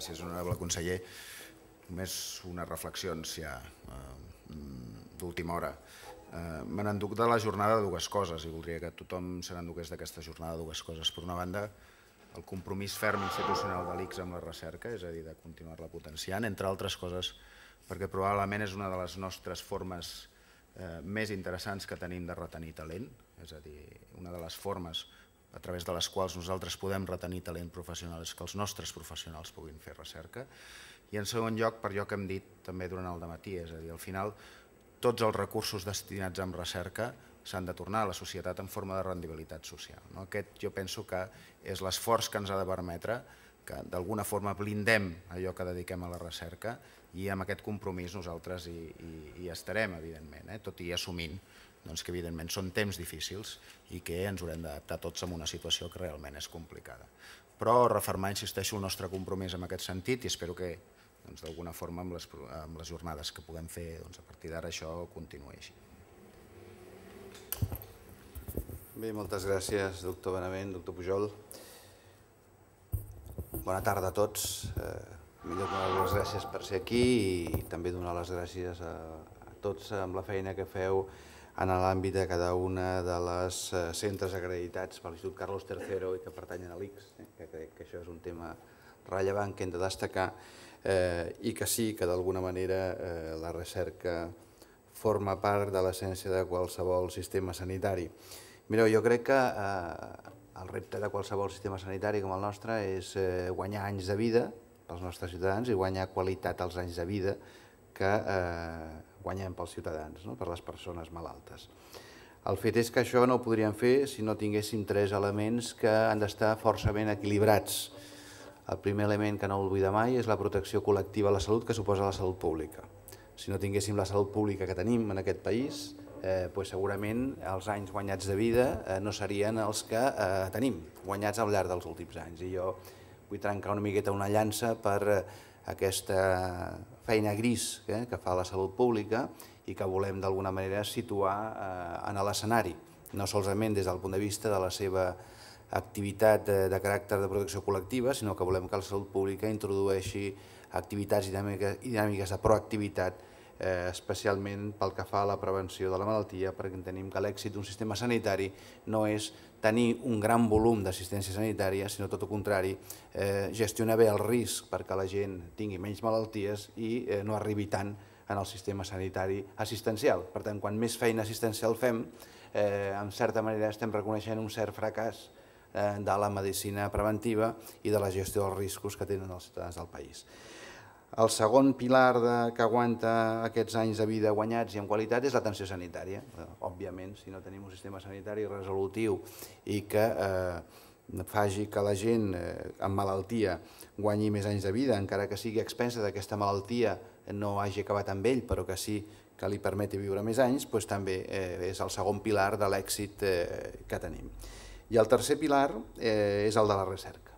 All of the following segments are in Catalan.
Gràcies, honorable conseller. Només unes reflexions ja eh, d'última hora. Eh, Me n'enduc de la jornada dues coses i voldria que tothom se n'enduqués d'aquesta jornada dues coses. Per una banda, el compromís ferm institucional de l'ICS amb la recerca, és a dir, de continuar-la potenciant, entre altres coses, perquè probablement és una de les nostres formes eh, més interessants que tenim de retenir talent, és a dir, una de les formes que a través de les quals nosaltres podem retenir talent professional és que els nostres professionals puguin fer recerca. I en segon lloc, per allò que hem dit també durant el dematí, és a dir, al final tots els recursos destinats a recerca s'han de tornar a la societat en forma de rendibilitat social. No? Aquest jo penso que és l'esforç que ens ha de permetre que d'alguna forma blindem allò que dediquem a la recerca i amb aquest compromís nosaltres hi, hi, hi estarem, evidentment, eh? tot i assumint doncs que evidentment són temps difícils i que ens haurem d'adaptar tots a una situació que realment és complicada. Però refermar, insisteixo, el nostre compromís en aquest sentit i espero que doncs, d'alguna doncs, forma amb les, amb les jornades que puguem fer doncs, a partir d'ara això continuï així. Bé, moltes gràcies, doctor Benavent, doctor Pujol. Bona tarda a tots. Eh, millor donar les gràcies per ser aquí i també donar les gràcies a, a tots amb la feina que feu en l'àmbit de cada una de les eh, centres acreditats per l'Institut Carlos III i que pertanyen a l'ICS, eh, que crec que això és un tema rellevant que hem de destacar eh, i que sí que d'alguna manera eh, la recerca forma part de l'essència de qualsevol sistema sanitari. Mireu, jo crec que eh, el repte de qualsevol sistema sanitari com el nostre és eh, guanyar anys de vida pels nostres ciutadans i guanyar qualitat als anys de vida que eh, guanyem pels ciutadans, no? per les persones malaltes. El fet és que això no ho podríem fer si no tinguéssim tres elements que han d'estar força ben equilibrats. El primer element que no oblida mai és la protecció col·lectiva a la salut que suposa la salut pública. Si no tinguéssim la salut pública que tenim en aquest país, eh, doncs segurament els anys guanyats de vida eh, no serien els que eh, tenim, guanyats al llarg dels últims anys. I jo vull trencar una miqueta una llança per eh, aquesta feina gris eh, que fa la salut pública i que volem d'alguna manera situar eh, en l'escenari, no solament des del punt de vista de la seva activitat de, eh, de caràcter de protecció col·lectiva, sinó que volem que la salut pública introdueixi activitats i dinàmiques, dinàmiques de proactivitat eh, especialment pel que fa a la prevenció de la malaltia, perquè entenim que l'èxit d'un sistema sanitari no és tenir un gran volum d'assistència sanitària, sinó tot el contrari, eh, gestionar bé el risc perquè la gent tingui menys malalties i eh, no arribi tant en el sistema sanitari assistencial. Per tant, quan més feina assistencial fem, eh, en certa manera estem reconeixent un cert fracàs eh, de la medicina preventiva i de la gestió dels riscos que tenen els ciutadans del país. El segon pilar de, que aguanta aquests anys de vida guanyats i amb qualitat és l'atenció sanitària. Eh, òbviament, si no tenim un sistema sanitari resolutiu i que eh, faci que la gent eh, amb malaltia guanyi més anys de vida, encara que sigui expensa d'aquesta malaltia no hagi acabat amb ell, però que sí que li permeti viure més anys, doncs també eh, és el segon pilar de l'èxit eh, que tenim. I el tercer pilar eh, és el de la recerca.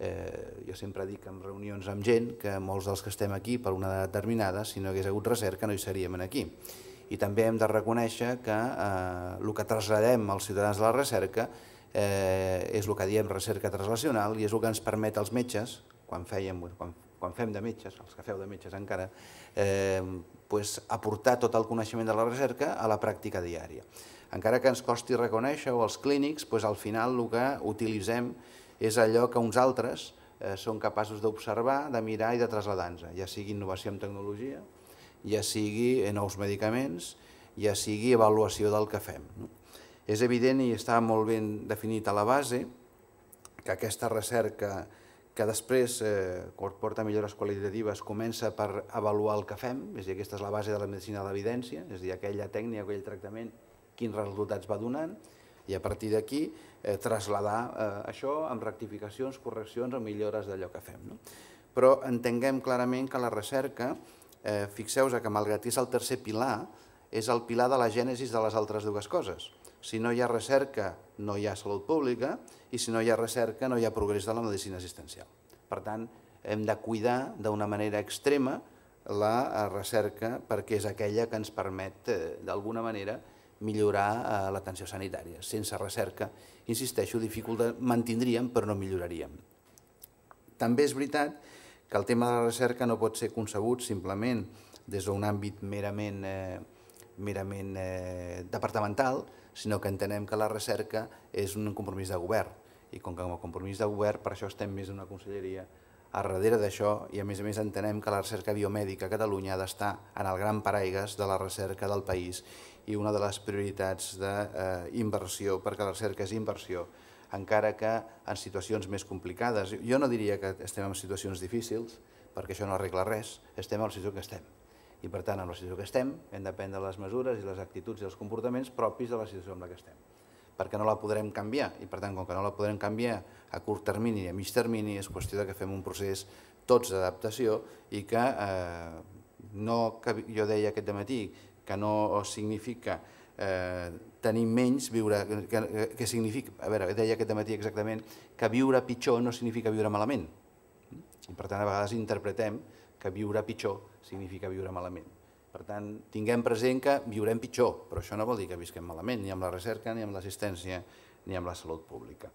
Eh, jo sempre dic en reunions amb gent que molts dels que estem aquí per una determinada, si no hagués hagut recerca no hi seríem aquí. I també hem de reconèixer que eh, el que traslladem als ciutadans de la recerca eh, és el que diem recerca translacional i és el que ens permet als metges, quan, fèiem, quan, quan fem de metges, els que feu de metges encara, eh, pues, aportar tot el coneixement de la recerca a la pràctica diària. Encara que ens costi reconèixer-ho als clínics, pues, al final el que utilitzem és allò que uns altres eh, són capaços d'observar, de mirar i de traslladar-nos, ja sigui innovació en tecnologia, ja sigui nous medicaments, ja sigui avaluació del que fem. No? És evident i està molt ben definit a la base que aquesta recerca que després eh, porta millores qualitatives comença per avaluar el que fem, és a dir, aquesta és la base de la medicina de l'evidència, és a dir, aquella tècnica, aquell tractament, quins resultats va donant, i a partir d'aquí eh, traslladar eh, això amb rectificacions, correccions o millores d'allò que fem. No? Però entenguem clarament que la recerca, eh, fixeu-vos que malgrat que és el tercer pilar, és el pilar de la gènesis de les altres dues coses. Si no hi ha recerca, no hi ha salut pública, i si no hi ha recerca, no hi ha progrés de la medicina assistencial. Per tant, hem de cuidar d'una manera extrema la eh, recerca perquè és aquella que ens permet, eh, d'alguna manera, millorar eh, l'atenció sanitària. Sense recerca, insisteixo, dificultat mantindríem però no milloraríem. També és veritat que el tema de la recerca no pot ser concebut simplement des d'un àmbit merament, eh, merament eh, departamental, sinó que entenem que la recerca és un compromís de govern. I com que com a compromís de govern, per això estem més d'una conselleria a darrere d'això i a més a més entenem que la recerca biomèdica a Catalunya ha d'estar en el gran paraigues de la recerca del país i una de les prioritats d'inversió, eh, perquè la recerca és inversió, encara que en situacions més complicades. Jo no diria que estem en situacions difícils, perquè això no arregla res, estem en la situació que estem. I per tant, en la situació que estem, hem de prendre les mesures i les actituds i els comportaments propis de la situació en la que estem perquè no la podrem canviar, i per tant, com que no la podrem canviar a curt termini i a mig termini, és qüestió de que fem un procés tots d'adaptació i que eh, no, jo deia aquest dematí, que no significa eh, tenir menys, viure, que, que significa, a veure, deia aquest matí exactament, que viure pitjor no significa viure malament. I per tant, a vegades interpretem que viure pitjor significa viure malament. Per tant, tinguem present que viurem pitjor, però això no vol dir que visquem malament, ni amb la recerca, ni amb l'assistència, ni amb la salut pública.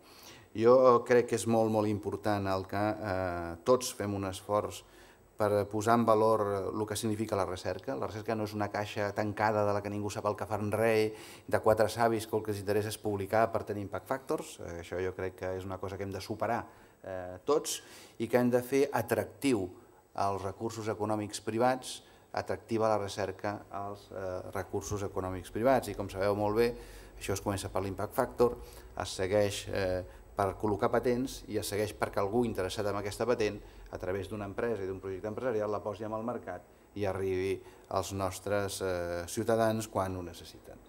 Jo crec que és molt, molt important el que eh, tots fem un esforç eh, per posar en valor el eh, que significa la recerca. La recerca no és una caixa tancada de la que ningú sap el que fan rei, de quatre savis que el que els interessa és publicar per tenir impact factors. Eh, això jo crec que és una cosa que hem de superar eh, tots i que hem de fer atractiu als recursos econòmics privats, atractiva la recerca als eh, recursos econòmics privats. I com sabeu molt bé, això es comença per l'impact factor, es segueix eh, per col·locar patents i es segueix perquè algú interessat en aquesta patent a través d'una empresa i d'un projecte empresarial la posi en el mercat i arribi als nostres eh, ciutadans quan ho necessiten.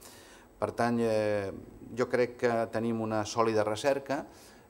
Per tant, eh, jo crec que tenim una sòlida recerca,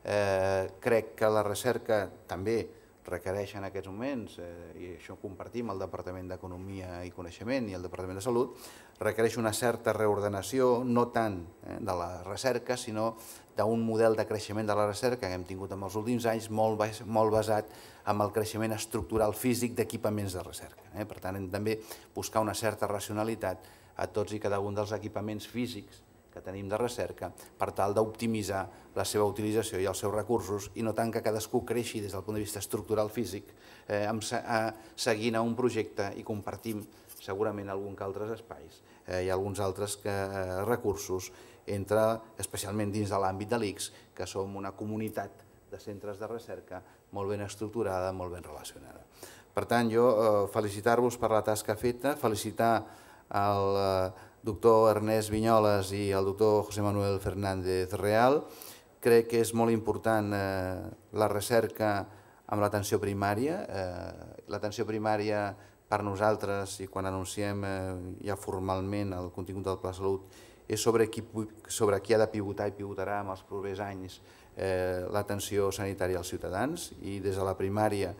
eh, crec que la recerca també requereix en aquests moments, eh, i això ho compartim el Departament d'Economia i Coneixement i el Departament de Salut, requereix una certa reordenació, no tant eh, de la recerca, sinó d'un model de creixement de la recerca que hem tingut en els últims anys molt, molt basat en el creixement estructural físic d'equipaments de recerca. Eh? Per tant, hem també buscar una certa racionalitat a tots i cada un dels equipaments físics que tenim de recerca per tal d'optimitzar la seva utilització i els seus recursos i no tant que cadascú creixi des del punt de vista estructural físic eh, amb, eh, seguint a un projecte i compartim segurament algun que altres espais eh, i alguns altres que, eh, recursos entre, especialment dins de l'àmbit de l'ICS, que som una comunitat de centres de recerca molt ben estructurada, molt ben relacionada. Per tant, jo eh, felicitar-vos per la tasca feta, felicitar el, eh, doctor Ernest Vinyoles i el doctor José Manuel Fernández Real. Crec que és molt important eh, la recerca amb l'atenció primària. Eh, l'atenció primària per nosaltres, i quan anunciem eh, ja formalment el contingut del Pla de Salut, és sobre qui, sobre ha de pivotar i pivotarà en els propers anys eh, l'atenció sanitària als ciutadans i des de la primària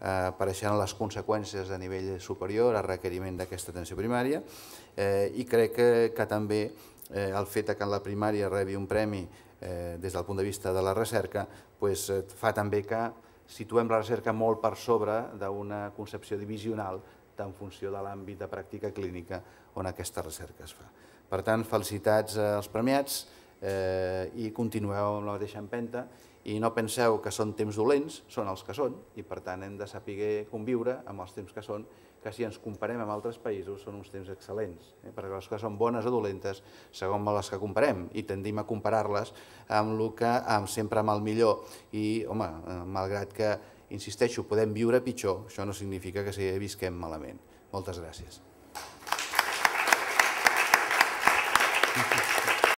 apareixeran les conseqüències a nivell superior a requeriment d'aquesta atenció primària eh, i crec que, que també eh, el fet que la primària rebi un premi eh, des del punt de vista de la recerca pues, eh, fa també que situem la recerca molt per sobre d'una concepció divisional en funció de l'àmbit de pràctica clínica on aquesta recerca es fa. Per tant, felicitats als premiats eh, i continueu amb la mateixa empenta i no penseu que són temps dolents, són els que són, i per tant hem de saber conviure amb els temps que són, que si ens comparem amb altres països són uns temps excel·lents, eh? perquè les coses són bones o dolentes segons les que comparem, i tendim a comparar-les amb el que amb, sempre amb el millor, i home, eh, malgrat que, insisteixo, podem viure pitjor, això no significa que si visquem malament. Moltes gràcies.